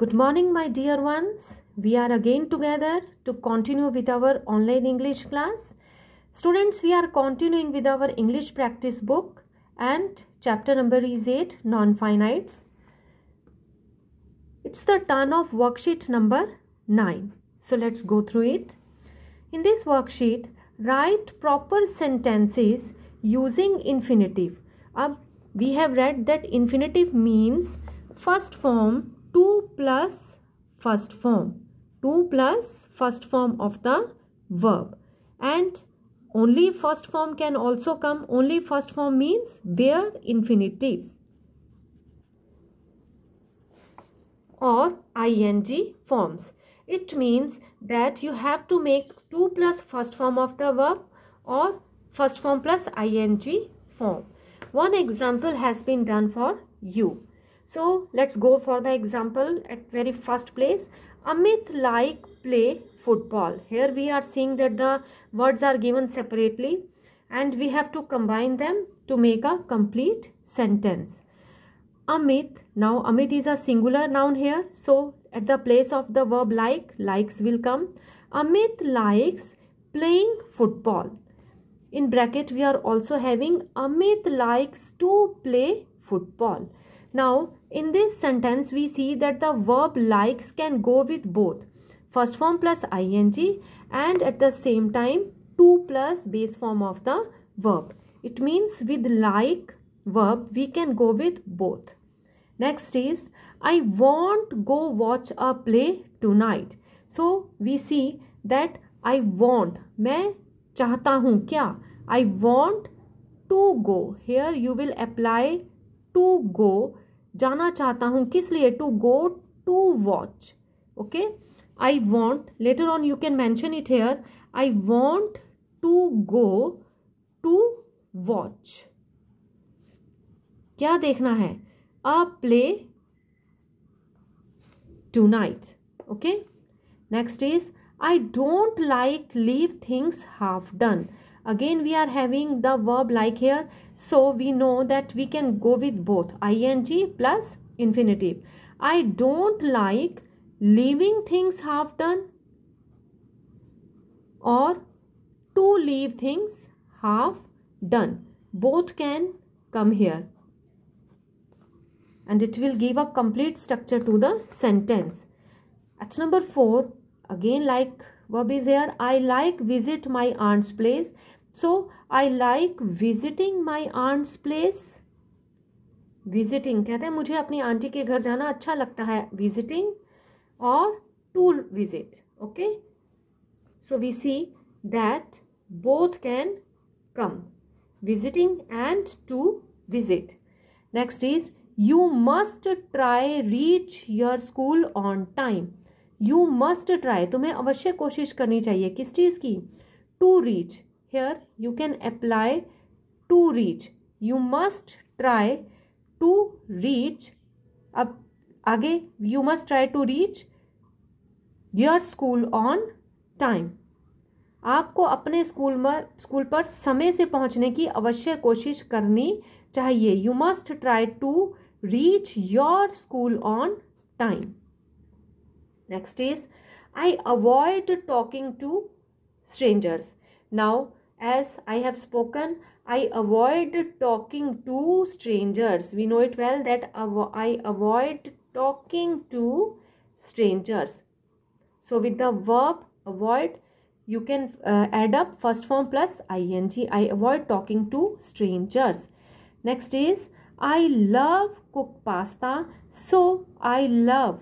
Good morning, my dear ones. We are again together to continue with our online English class. Students, we are continuing with our English practice book and chapter number is 8 Non Finites. It's the turn of worksheet number 9. So let's go through it. In this worksheet, write proper sentences using infinitive. we have read that infinitive means first form 2 plus first form. 2 plus first form of the verb. And only first form can also come. Only first form means their infinitives. or ing forms. It means that you have to make 2 plus first form of the verb or first form plus ing form. One example has been done for you. So let's go for the example at very first place. Amit like play football. Here we are seeing that the words are given separately and we have to combine them to make a complete sentence. Amit, now Amit is a singular noun here. So at the place of the verb like, likes will come. Amit likes playing football. In bracket we are also having Amit likes to play football. Now, in this sentence, we see that the verb likes can go with both first form plus ing and at the same time 2 plus base form of the verb. It means with like verb, we can go with both. Next is, I won't go watch a play tonight. So, we see that I want, मैं चाहता हूँ क्या? I want to go. Here you will apply to go जाना चाहता हूँ किस लिए to go to watch okay I want later on you can mention it here I want to go to watch क्या देखना है a play tonight okay next is I don't like leave things half done again we are having the verb like here so we know that we can go with both ing plus infinitive i don't like leaving things half done or to leave things half done both can come here and it will give a complete structure to the sentence at number 4 again like verb is here i like visit my aunt's place so I like visiting my aunt's place visiting कहते हैं मुझे अपनी aunty के घर जाना अच्छा लगता है विजिटिंग और to visit okay so we see that both can come visiting and to visit next is you must try reach your school on time you must try तुम्हें अवश्य कोशिश करनी चाहिए किस चीज़ की to reach here you can apply to reach you must try to reach अब आगे you must try to reach your school on time आपको अपने स्कूल में स्कूल पर समय से पहुंचने की अवश्य कोशिश करनी चाहिए you must try to reach your school on time next is I avoid talking to strangers now as I have spoken, I avoid talking to strangers. We know it well that I avoid talking to strangers. So with the verb avoid, you can uh, add up first form plus ing. I avoid talking to strangers. Next is, I love cook pasta. So I love.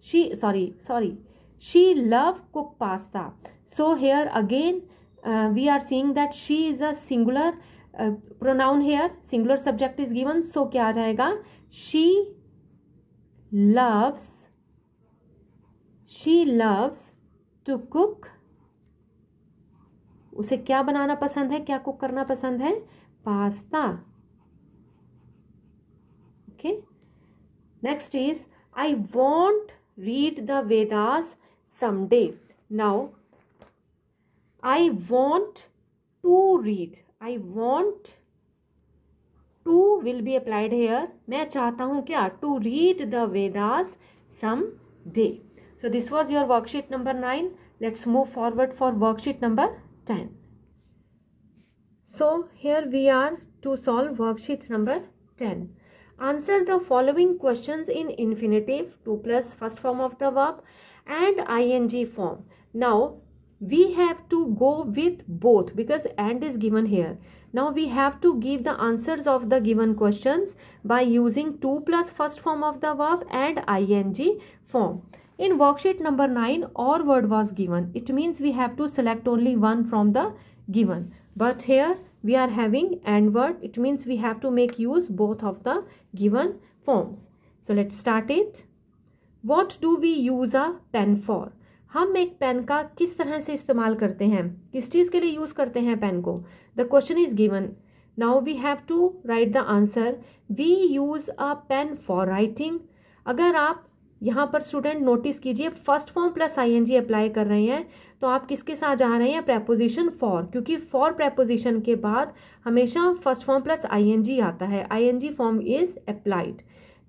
She, sorry, sorry. She love cook pasta. So here again, uh, we are seeing that she is a singular uh, pronoun here singular subject is given so kya aa jayega she loves she loves to cook उसे क्या बनाना पसंद है क्या cook करना पसंद है pasta okay next is I want read the Vedas someday now I want to read. I want to will be applied here. मैं चाहता हूँ क्या to read the Vedas some day. So this was your worksheet number 9. Let's move forward for worksheet number 10. So here we are to solve worksheet number 10. Answer the following questions in infinitive, 2 plus first form of the verb and ing form. Now we have to go with both because and is given here now we have to give the answers of the given questions by using to plus first form of the verb and ing form in worksheet number 9 or word was given it means we have to select only one from the given but here we are having and word it means we have to make use both of the given forms so let's start it what do we use a pen for हम एक pen का किस तरह से इस्तेमाल करते हैं किस चीज़ के लिए यूज़ करते हैं पेन को the question is given now we have to write the answer we use a pen for writing अगर आप यहाँ पर स्टूडेंट नोटिस कीजिए first form plus ING apply कर रहे हैं तो आप किसके साथ जा रहे हैं प्रेपोजिशन फॉर क्योंकि फॉर प्रेपोजिशन के बाद हमेशा फर्स्ट फॉर्म प्लस आईएनजी आता है ING form is applied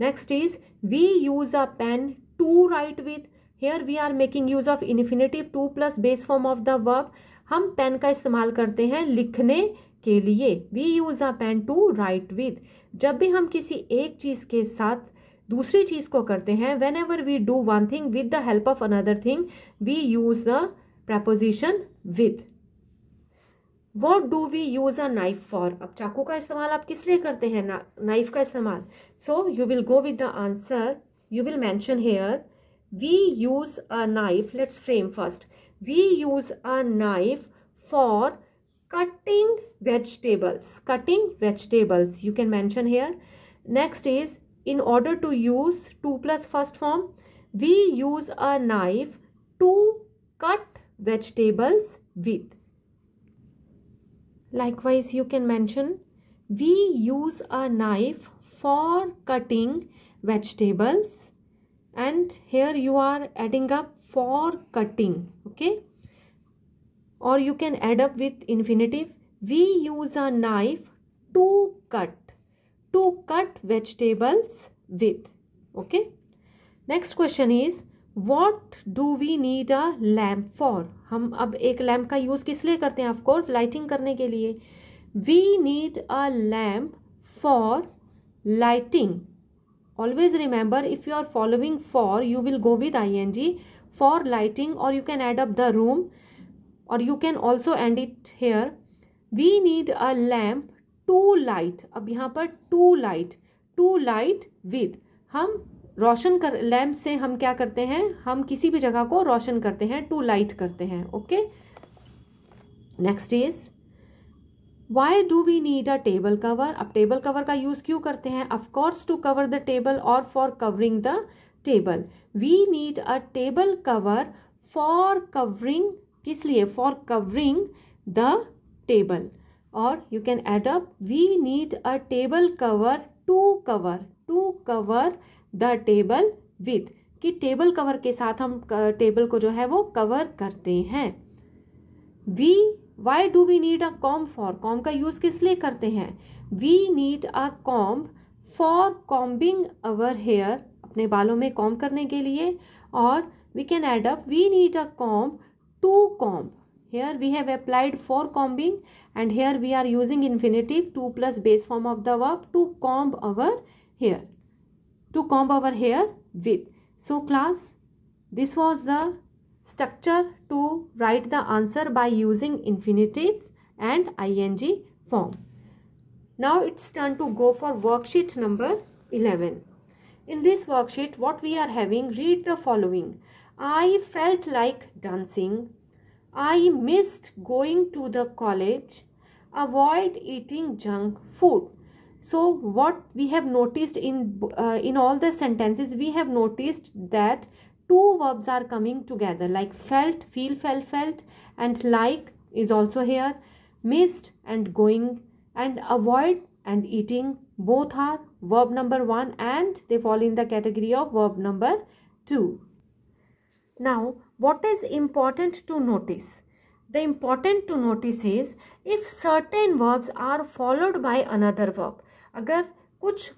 next is we use a pen to write with here we are making use of infinitive to plus base form of the verb हम pen का इस्तेमाल करते हैं लिखने के लिए we use a pen to write with जब भी हम किसी एक चीज़ के साथ दूसरी चीज़ को करते हैं whenever we do one thing with the help of another thing we use the preposition with what do we use a knife for अब चाकू का इस्तेमाल आप किस लिए करते हैं ना नाइफ का इस्तेमाल so you will go with the answer you will mention here we use a knife let's frame first we use a knife for cutting vegetables cutting vegetables you can mention here next is in order to use 2 plus first form we use a knife to cut vegetables with likewise you can mention we use a knife for cutting vegetables and here you are adding up for cutting okay or you can add up with infinitive we use a knife to cut to cut vegetables with okay next question is what do we need a lamp for हम अब एक lamp का use किस लिए करते हैं course lighting करने के लिए we need a lamp for lighting always remember if you are following for you will go with ing for lighting or you can add up the room or you can also end it here we need a lamp to light अब यहाँ पर to light to light with हम रोशन कर lamp से हम क्या करते हैं हम किसी भी जगह को रोशन करते हैं टू लाइट करते हैं okay next is why do we need a table cover अब टेबल कवर का यूज़ क्यों करते हैं of course to cover the table और for covering the table we need a table cover for covering किस लिए फॉर कवरिंग द टेबल और you can add up we need a table cover to cover to cover the table with कि table cover के साथ हम table को जो है वो कवर करते हैं we why do we need a comb for comb का यूज किस लिए करते हैं we need a comb for combing our hair अपने बालों में कॉम करने के लिए और we can add up we need a comb to comb hair we have applied for combing and hair we are using infinitive to plus base form of the verb to comb our hair to comb our hair with so class this was the structure to write the answer by using infinitives and ing form. Now it's time to go for worksheet number 11. In this worksheet what we are having read the following. I felt like dancing. I missed going to the college. Avoid eating junk food. So what we have noticed in uh, in all the sentences we have noticed that two verbs are coming together like felt, feel, felt, felt and like is also here. Missed and going and avoid and eating both are verb number 1 and they fall in the category of verb number 2. Now what is important to notice? The important to notice is if certain verbs are followed by another verb. Agar कुछ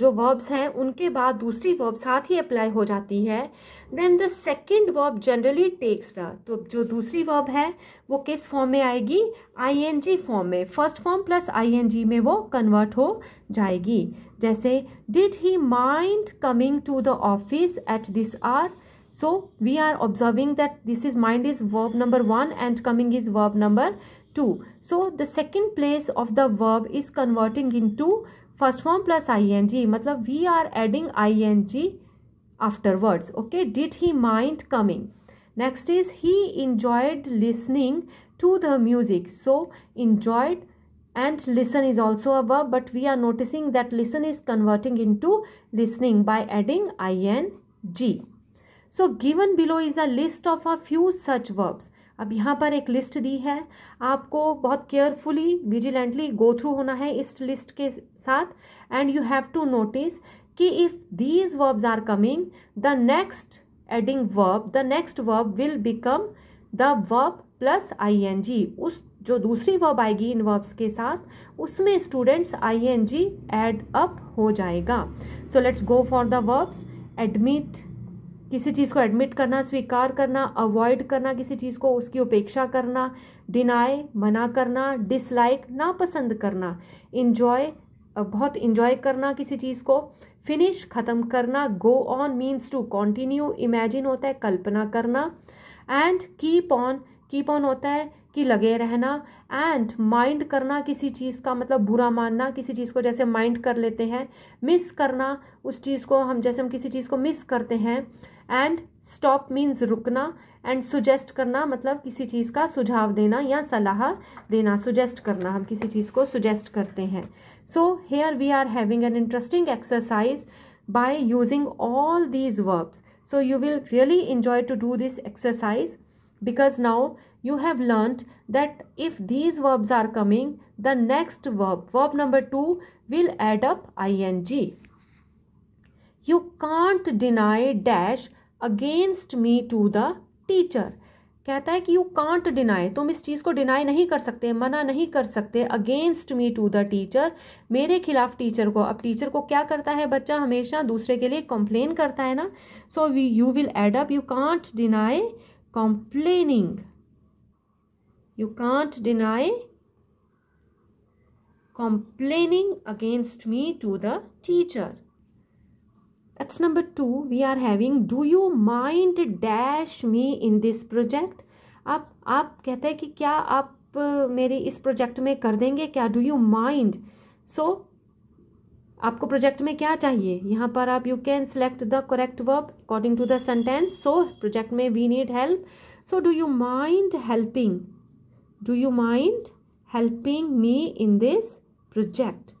जो verbs हैं उनके बाद दूसरी verb साथ ही apply हो जाती है then the second verb generally takes the तो जो दूसरी वर्ब है वो किस फॉर्म में आएगी आईएनजी फॉर्म में फर्स्ट फॉर्म प्लस आईएनजी में वो कन्वर्ट हो जाएगी जैसे did he mind coming to the office at this hour so we are observing that this is mind is verb number one and coming is verb number two so the second place of the verb is converting into first form plus I N G मतलब we are adding I N G after words okay did he mind coming next is he enjoyed listening to the music so enjoyed and listen is also a verb but we are noticing that listen is converting into listening by adding I N G so given below is a list of a few such verbs अब यहाँ पर एक list दी है आपको बहुत carefully vigilantly go through होना है इस लिस्ट के साथ and you have to notice कि if these verbs are coming the next adding verb the next verb will become the verb plus I N G उस जो दूसरी वर्ब आएगी इन वर्ब्स के साथ उसमें students I N G add up हो जाएगा so let's go for the verbs admit किसी चीज़ को एडमिट करना स्वीकार करना अवॉइड करना किसी चीज़ को उसकी उपेक्षा करना डिनाय मना करना डिसलाइक नापसंद करना इन्जॉय बहुत इन्जॉय करना किसी चीज़ को फिनिश ख़त्म करना go on means to continue imagine होता है कल्पना करना and keep on keep on होता है कि लगे रहना एंड माइंड करना किसी चीज़ का मतलब बुरा मानना किसी चीज़ को जैसे माइंड कर लेते हैं मिस करना उस चीज़ को हम जैसे हम किसी चीज़ को मिस करते हैं एंड स्टॉप मीन्स रुकना एंड सुजेस्ट करना मतलब किसी चीज़ का सुझाव देना या सलाह देना सुजेस्ट करना हम किसी चीज़ को सुजेस्ट करते हैं so here we are having an interesting exercise by using all these verbs so you will really enjoy to do this exercise because now you have learnt that if these verbs are coming, the next verb, verb number 2, will add up ing. You can't deny dash against me to the teacher कहता है कि you can't deny तुम इस चीज़ को deny नहीं कर सकते मना नहीं कर सकते against me to the teacher मेरे खिलाफ टीचर को अब टीचर को क्या करता है बच्चा हमेशा दूसरे के लिए कंप्लेन करता है ना so you will add up you can't deny complaining You can't deny complaining against me to the teacher. That's number two We are having do you mind dash me in this project? आप आप कहते हैं कि क्या आप मेरी इस project में कर देंगे क्या डू यू माइंड सो आपको प्रोजेक्ट में क्या चाहिए यहाँ पर आप you can select the correct verb according to the sentence so project में we need help so do you mind helping Do you mind helping me in this project?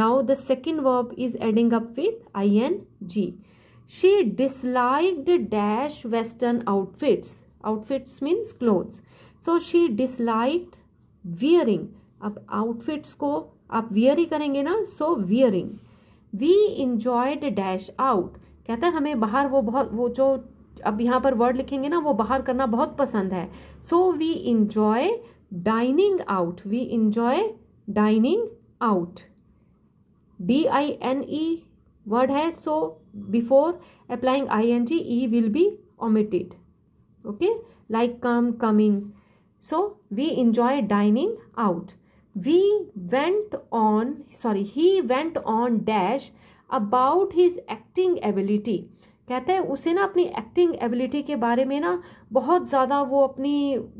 Now the second verb is adding up with ing. She disliked dash western outfits. Outfits means clothes. So she disliked wearing. ab outfits ko आप wear hi karenge na so wearing. We enjoyed dash out. कहता है हमें बाहर वो बहुत वो जो अब यहाँ पर वर्ड लिखेंगे ना वो बाहर करना बहुत पसंद है so we enjoy dining out we enjoy dining out d i n e word है so before applying ing e will be omitted okay like come coming so we enjoy dining out we went on sorry he went on dash about his acting ability कहते हैं उसे ना अपनी acting ability के बारे में ना बहुत ज़्यादा वो अपनी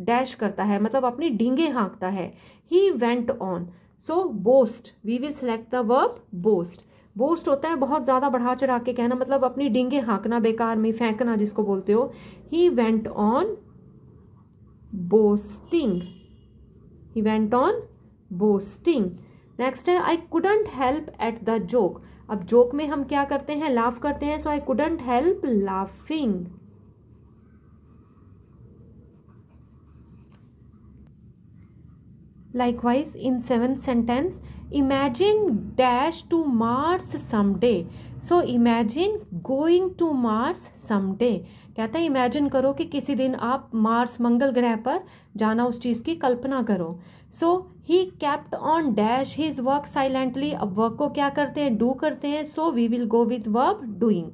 डैश करता है मतलब अपनी ढींगे हाँकता है he went on so boast we will select the verb boast boast होता है बहुत ज़्यादा बढ़ा चढ़ा के कहना मतलब अपनी डिंगे हाँकना बेकार में फेंकना जिसको बोलते हो he went on boasting he went on boasting next है I couldn't help at the joke अब जोक में हम क्या करते हैं लाफ करते हैं so I couldn't help laughing Likewise, in seventh sentence, imagine dash to Mars someday. So imagine going to Mars someday. कहता है इमेजिन करो कि किसी दिन आप मार्स मंगल ग्रह पर जाना उस चीज़ की कल्पना करो so he kept on dash his work silently अब वर्क को क्या करते हैं डू करते हैं so we will go with verb doing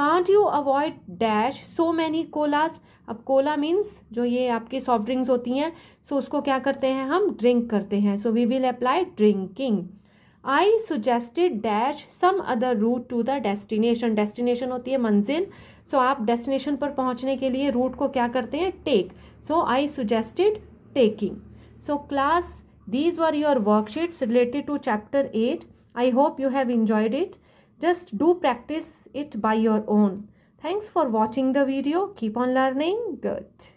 can't you avoid dash so many colas अब कोला मीन्स जो ये आपकी सॉफ्ट ड्रिंक्स होती हैं सो so उसको क्या करते हैं हम ड्रिंक करते हैं so we will apply drinking I suggested dash some other route to the destination destination होती है मंजिल सो so आप डेस्टिनेशन पर पहुँचने के लिए रूट को क्या करते हैं take so I suggested taking so class these were your worksheets related to chapter eight I hope you have enjoyed it Just do practice it by your own. Thanks for watching the video. Keep on learning. Good.